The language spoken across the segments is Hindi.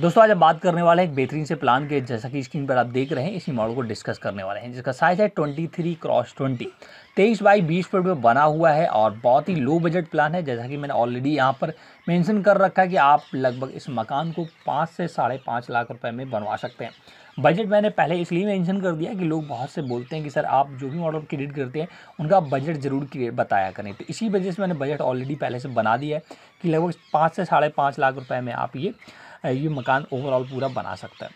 दोस्तों आज हम बात करने वाले हैं एक बेहतरीन से प्लान के जैसा कि स्क्रीन पर आप देख रहे हैं इसी मॉडल को डिस्कस करने वाले हैं जिसका साइज़ है ट्वेंटी थ्री क्रॉस ट्वेंटी तेईस बाई बीस फुट में बना हुआ है और बहुत ही लो बजट प्लान है जैसा कि मैंने ऑलरेडी यहाँ पर मेंशन कर रखा है कि आप लगभग इस मकान को पाँच से साढ़े पाँच लाख रुपये में बनवा सकते हैं बजट मैंने पहले इसलिए मेंशन कर दिया कि लोग बहुत से बोलते हैं कि सर आप जो भी मॉडल क्रिएट करते हैं उनका बजट ज़रूर बताया करें तो इसी वजह से मैंने बजट ऑलरेडी पहले से बना दिया है कि लगभग पाँच से साढ़े पाँच लाख रुपये में आप ये ये मकान ओवरऑल पूरा बना सकता है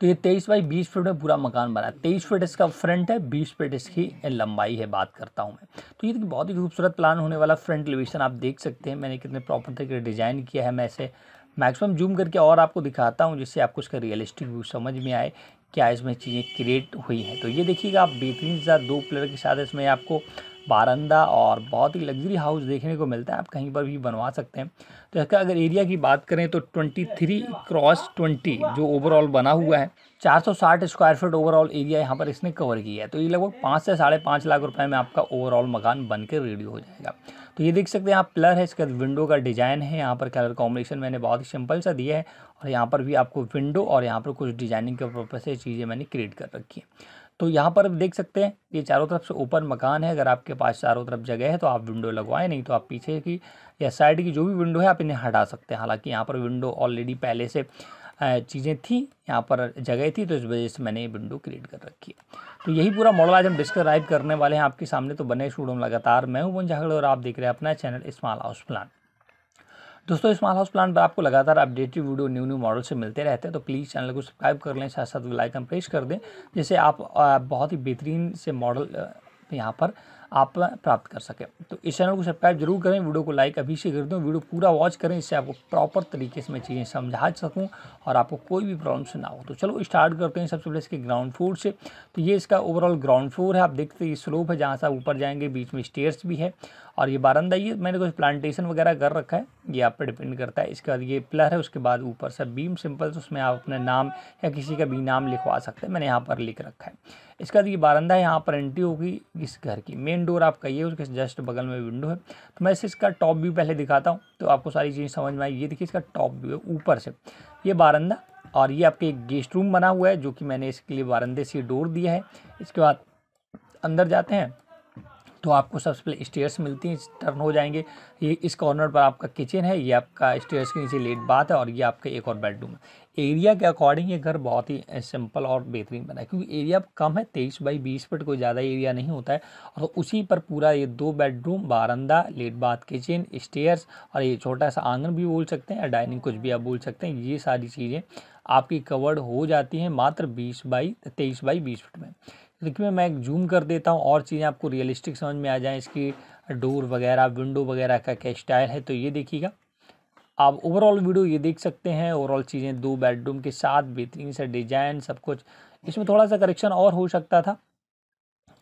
तो ये तेईस बाई बीस फीट में पूरा मकान बना है तेईस फीट इसका फ्रंट है बीस फीट इसकी लंबाई है बात करता हूँ मैं तो ये देखिए बहुत ही खूबसूरत प्लान होने वाला फ्रंट एलिवेशन आप देख सकते हैं मैंने कितने प्रॉपर तरीके डिज़ाइन किया है मैं इसे मैक्सिमम जूम करके और आपको दिखाता हूँ जिससे आपको इसका रियलिस्टिक व्यू समझ में आए क्या इसमें चीज़ें क्रिएट हुई हैं तो ये देखिएगा आप बेहतरीन सा दो प्लेयर के साथ इसमें आपको बारंदा और बहुत ही लग्जरी हाउस देखने को मिलता है आप कहीं पर भी बनवा सकते हैं तो इसका अगर एरिया की बात करें तो ट्वेंटी थ्री क्रॉस ट्वेंटी जो ओवरऑल बना हुआ है 460 स्क्वायर फीट ओवरऑल एरिया यहाँ पर इसने कवर किया है तो ये लगभग पाँच से साढ़े पाँच लाख रुपए में आपका ओवरऑल मकान बनकर रेडी हो जाएगा तो ये देख सकते हैं यहाँ प्लर है इसका विंडो का डिज़ाइन है यहाँ पर कलर कॉम्बिनेशन मैंने बहुत ही सिंपल सा दिया है और यहाँ पर भी आपको विंडो और यहाँ पर कुछ डिजाइनिंग के पर्पज से चीज़ें मैंने क्रिएट कर रखी है तो यहाँ पर देख सकते हैं ये चारों तरफ से ओपन मकान है अगर आपके पास चारों तरफ जगह है तो आप विंडो लगवाएं नहीं तो आप पीछे की या साइड की जो भी विंडो है आप इन्हें हटा सकते हैं हालांकि यहाँ पर विंडो ऑलरेडी पहले से चीज़ें थी यहाँ पर जगह थी तो इस वजह से मैंने ये विंडो क्रिएट कर रखी है तो यही पूरा मॉडल आज हम डिस्क्राइब करने वाले हैं आपके सामने तो बने शूट लगातार मैं हूँ बन झागड़ और आप देख रहे हैं अपना चैनल स्मॉल हाउस प्लान दोस्तों स्मॉल हाउस प्लान पर आपको लगातार updated video new new model से मिलते रहते हैं तो प्लीज़ चैनल को सब्सक्राइब कर लें साथ साथ लाइकन प्रेस कर दें जिससे आप बहुत ही बेहतरीन से मॉडल यहाँ पर आप प्राप्त कर सकें तो इस चैनल को सब्सक्राइब जरूर करें वीडियो को लाइक अभी से कर दूँ वीडियो पूरा वॉच करें इससे आपको प्रॉपर तरीके से मैं चीज़ें समझा सकूँ और आपको कोई भी प्रॉब्लम ना हो तो चलो स्टार्ट करते हैं सबसे पहले इसके ग्राउंड फ्लोर से तो ये इसका ओवरऑल ग्राउंड फ्लोर है आप देखते ये स्लोप है जहाँ से आप ऊपर जाएंगे बीच में स्टेयर्स भी है और ये बारंदा ये मैंने कुछ प्लांटेशन वगैरह कर रखा है ये आप पर डिपेंड करता है इसके बाद ये प्लर है उसके बाद ऊपर से बीम सिंपल तो उसमें आप अपना नाम या किसी का भी नाम लिखवा सकते हैं मैंने यहाँ पर लिख रखा है इसके बाद ये बारंदा यहाँ पर एंट्री होगी इस घर की मेन डोर आप कहिए उसके जस्ट बगल में विंडो है तो मैं इसे इसका टॉप व्यू पहले दिखाता हूँ तो आपको सारी चीज़ें समझ में आई ये देखिए इसका टॉप व्यू ऊपर से ये बारंदा और ये आपके एक गेस्ट रूम बना हुआ है जो कि मैंने इसके लिए बारंदे से डोर दिया है इसके बाद अंदर जाते हैं तो आपको सबसे पहले स्टेयर्स मिलती हैं टर्न हो जाएंगे ये इस कॉर्नर पर आपका किचन है ये आपका स्टेयर्स के नीचे लेट बाथ है और ये आपका एक और बेडरूम है एरिया के अकॉर्डिंग ये घर बहुत ही सिंपल और बेहतरीन बना है क्योंकि एरिया कम है तेईस बाई बीस फिट कोई ज़्यादा एरिया नहीं होता है और उसी पर पूरा ये दो बेडरूम बारंदा लेट बाथ किचन स्टेयर्स और ये छोटा सा आंगन भी बोल सकते हैं डाइनिंग कुछ भी आप बोल सकते हैं ये सारी चीज़ें आपकी कवर्ड हो जाती हैं मात्र बीस बाई तेईस बाई बीस फिट में देखिए मैं एक जूम कर देता हूँ और चीज़ें आपको रियलिस्टिक समझ में आ जाएँ इसकी डोर वगैरह विंडो वगैरह का क्या स्टाइल है तो ये देखिएगा आप ओवरऑल वीडियो ये देख सकते हैं ओवरऑल चीज़ें दो बेडरूम के साथ बेहतरीन सा डिजाइन सब कुछ इसमें थोड़ा सा करेक्शन और हो सकता था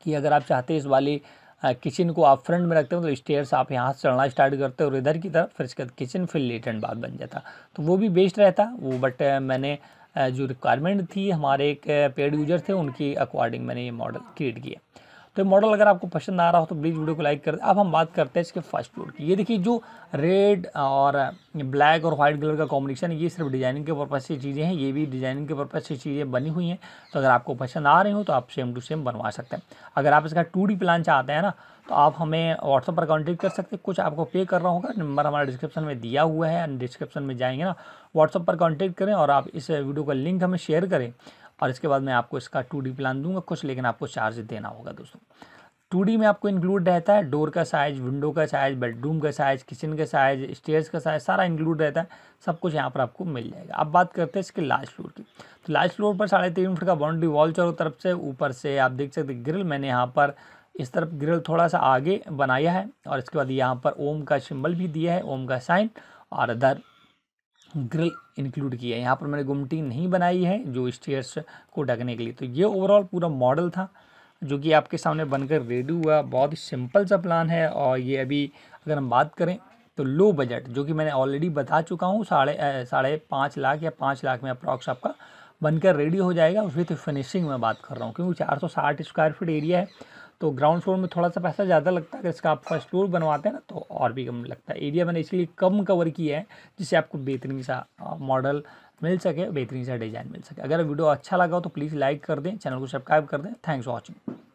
कि अगर आप चाहते इस वाली किचन को आप फ्रंट में रखते हो तो स्टेयर आप यहाँ से चढ़ना स्टार्ट करते हो और इधर की तरफ फिर इसके बाद किचन फिर लेट एंड बाद बन जाता तो वो भी बेस्ट रहता वो बट मैंने जो रिक्वायरमेंट थी हमारे एक पेड यूजर थे उनकी अकॉर्डिंग मैंने ये मॉडल क्रिएट किया तो मॉडल अगर आपको पसंद आ रहा हो तो प्लीज़ वीडियो को लाइक कर अब हम बात करते हैं इसके फर्स्ट फ्लोर की ये देखिए जो रेड और ब्लैक और वाइट कलर का कॉम्बिनेशन ये सिर्फ डिज़ाइनिंग के पर्पज़ से चीज़ें हैं ये भी डिज़ाइनिंग के पर्पज़ से चीज़ें बनी हुई हैं तो अगर आपको पसंद आ रही हो तो आप सेम टू सेम बनवा सकते हैं अगर आप इसका टू प्लान चाहते हैं ना तो आप हमें व्हाट्सअप पर कॉन्टेक्ट कर सकते हैं कुछ आपको पे कर रहा होगा नंबर हमारा डिस्क्रिप्शन में दिया हुआ है डिस्क्रिप्शन में जाएंगे ना व्हाट्सअप पर कॉन्टेक्ट करें और आप इस वीडियो का लिंक हमें शेयर करें और इसके बाद मैं आपको इसका टू प्लान दूंगा कुछ लेकिन आपको चार्ज देना होगा दोस्तों टू में आपको इंक्लूड रहता है डोर का साइज विंडो का साइज बेडरूम का साइज किचन का साइज स्टेयर्स का साइज सारा इंक्लूड रहता है सब कुछ यहाँ पर आपको मिल जाएगा अब बात करते हैं इसके लास्ट फ्लोर की तो लास्ट फ्लोर पर साढ़े तीन फुट का बाउंड्री वॉल चारों तरफ से ऊपर से आप देख सकते ग्रिल मैंने यहाँ पर इस तरफ ग्रिल थोड़ा सा आगे बनाया है और इसके बाद यहाँ पर ओम का सिम्बल भी दिया है ओम का साइन और अदर ग्रिल इंक्लूड किया है यहाँ पर मैंने गुमटी नहीं बनाई है जो स्टेयर्स को ढकने के लिए तो ये ओवरऑल पूरा मॉडल था जो कि आपके सामने बनकर रेडी हुआ बहुत ही सिंपल सा प्लान है और ये अभी अगर हम बात करें तो लो बजट जो कि मैंने ऑलरेडी बता चुका हूँ साढ़े साढ़े पाँच लाख या पाँच लाख में अप्रॉक्स आपका बनकर रेडी हो जाएगा विथ तो फिनिशिंग में बात कर रहा हूँ क्योंकि चार स्क्वायर फीट एरिया है तो ग्राउंड फ्लोर में थोड़ा सा पैसा ज़्यादा लगता है अगर इसका आप फर्स्ट फ्लोर बनवाते हैं ना तो और भी कम लगता है एरिया मैंने इसलिए कम कवर किया है जिससे आपको बेहतरीन सा मॉडल मिल सके बेहतरीन सा डिज़ाइन मिल सके अगर वीडियो अच्छा लगा हो तो प्लीज़ लाइक कर दें चैनल को सब्सक्राइब कर दें थैंक्स फॉर वॉचिंग